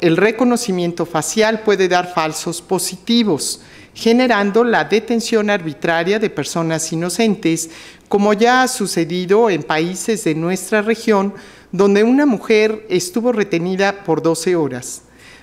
el reconocimiento facial puede dar falsos positivos, generando la detención arbitraria de personas inocentes, como ya ha sucedido en países de nuestra región, donde una mujer estuvo retenida por 12 horas.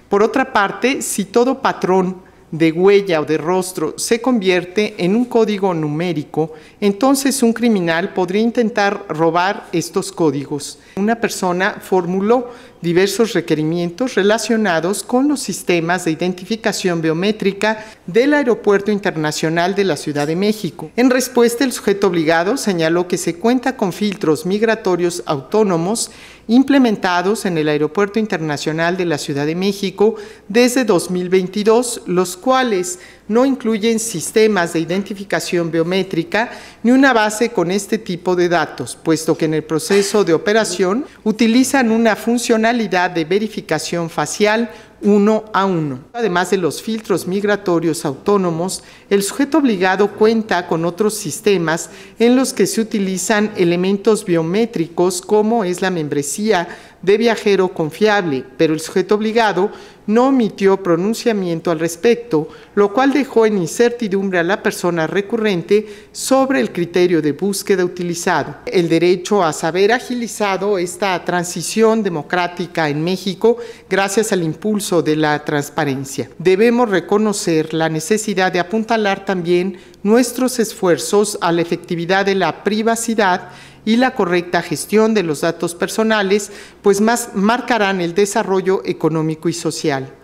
Por otra parte, si todo patrón de huella o de rostro se convierte en un código numérico, entonces un criminal podría intentar robar estos códigos. Una persona formuló diversos requerimientos relacionados con los sistemas de identificación biométrica del Aeropuerto Internacional de la Ciudad de México. En respuesta, el sujeto obligado señaló que se cuenta con filtros migratorios autónomos implementados en el Aeropuerto Internacional de la Ciudad de México desde 2022, los cuales no incluyen sistemas de identificación biométrica ni una base con este tipo de datos, puesto que en el proceso de operación utilizan una funcionalidad de verificación facial uno a uno. Además de los filtros migratorios autónomos, el sujeto obligado cuenta con otros sistemas en los que se utilizan elementos biométricos como es la membresía de viajero confiable, pero el sujeto obligado no omitió pronunciamiento al respecto, lo cual dejó en incertidumbre a la persona recurrente sobre el criterio de búsqueda utilizado. El derecho a saber agilizado esta transición democrática en México gracias al impulso de la transparencia. Debemos reconocer la necesidad de apuntalar también nuestros esfuerzos a la efectividad de la privacidad y la correcta gestión de los datos personales, pues más marcarán el desarrollo económico y social.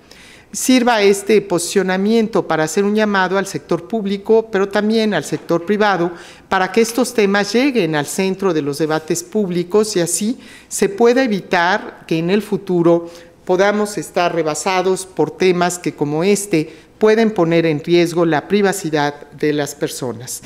Sirva este posicionamiento para hacer un llamado al sector público, pero también al sector privado, para que estos temas lleguen al centro de los debates públicos y así se pueda evitar que en el futuro podamos estar rebasados por temas que como este pueden poner en riesgo la privacidad de las personas.